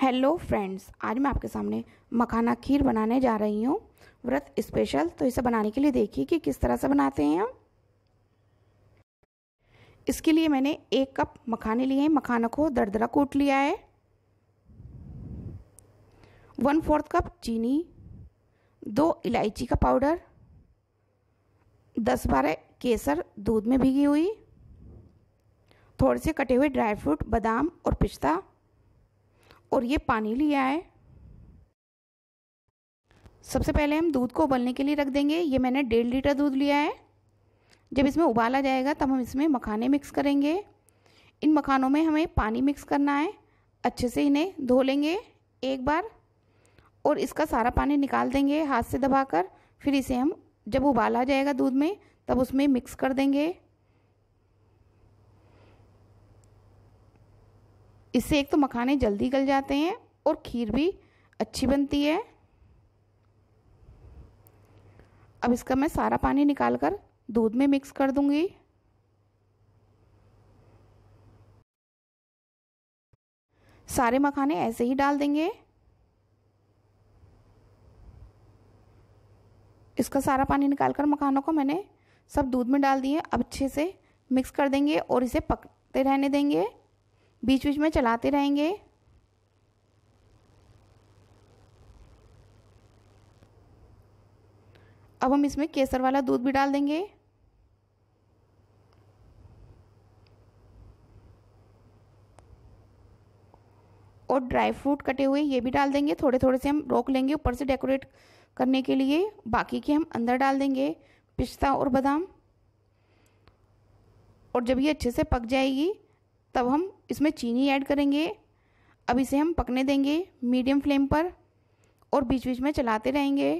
hello friends आज मैं आपके सामने मखाना खीर बनाने जा रही हूँ व्रत स्पेशल तो इसे बनाने के लिए देखिए कि किस तरह से बनाते हैं हम इसके लिए मैंने एक कप मखाने लिए हैं मखाना को दरदरा कूट लिया है वन फोर्थ कप चीनी दो इलायची का पाउडर दस बारह केसर दूध में भीगी हुई थोड़े से कटे हुए ड्राई फ्रूट बादाम और पिस्ता और ये पानी लिया है सबसे पहले हम दूध को उबलने के लिए रख देंगे ये मैंने डेढ़ लीटर दूध लिया है जब इसमें उबाला जाएगा तब हम इसमें मखाने मिक्स करेंगे इन मखानों में हमें पानी मिक्स करना है अच्छे से इन्हें धो लेंगे एक बार और इसका सारा पानी निकाल देंगे हाथ से दबाकर फिर इसे हम जब उबाला जाएगा दूध में तब उसमें मिक्स कर देंगे इससे एक तो मखाने जल्दी गल जाते हैं और खीर भी अच्छी बनती है अब इसका मैं सारा पानी निकाल कर दूध में मिक्स कर दूंगी सारे मखाने ऐसे ही डाल देंगे इसका सारा पानी निकाल कर मखानों को मैंने सब दूध में डाल दिए अब अच्छे से मिक्स कर देंगे और इसे पकते रहने देंगे बीच बीच में चलाते रहेंगे अब हम इसमें केसर वाला दूध भी डाल देंगे और ड्राई फ्रूट कटे हुए ये भी डाल देंगे थोड़े थोड़े से हम रोक लेंगे ऊपर से डेकोरेट करने के लिए बाकी के हम अंदर डाल देंगे पिस्ता और बादाम और जब ये अच्छे से पक जाएगी तब हम इसमें चीनी ऐड करेंगे अब इसे हम पकने देंगे मीडियम फ्लेम पर और बीच बीच में चलाते रहेंगे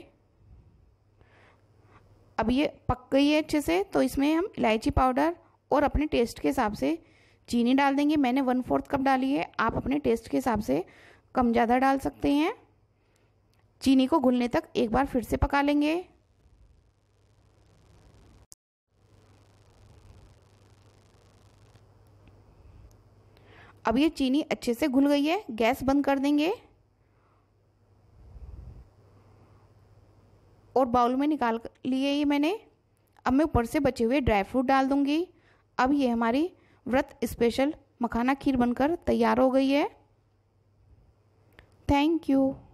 अब ये पक गई है अच्छे से तो इसमें हम इलायची पाउडर और अपने टेस्ट के हिसाब से चीनी डाल देंगे मैंने वन फोर्थ कप डाली है आप अपने टेस्ट के हिसाब से कम ज़्यादा डाल सकते हैं चीनी को घुलने तक एक बार फिर से पका लेंगे अब ये चीनी अच्छे से घुल गई है गैस बंद कर देंगे और बाउल में निकाल लिए ये मैंने अब मैं ऊपर से बचे हुए ड्राई फ्रूट डाल दूंगी अब ये हमारी व्रत स्पेशल मखाना खीर बनकर तैयार हो गई है थैंक यू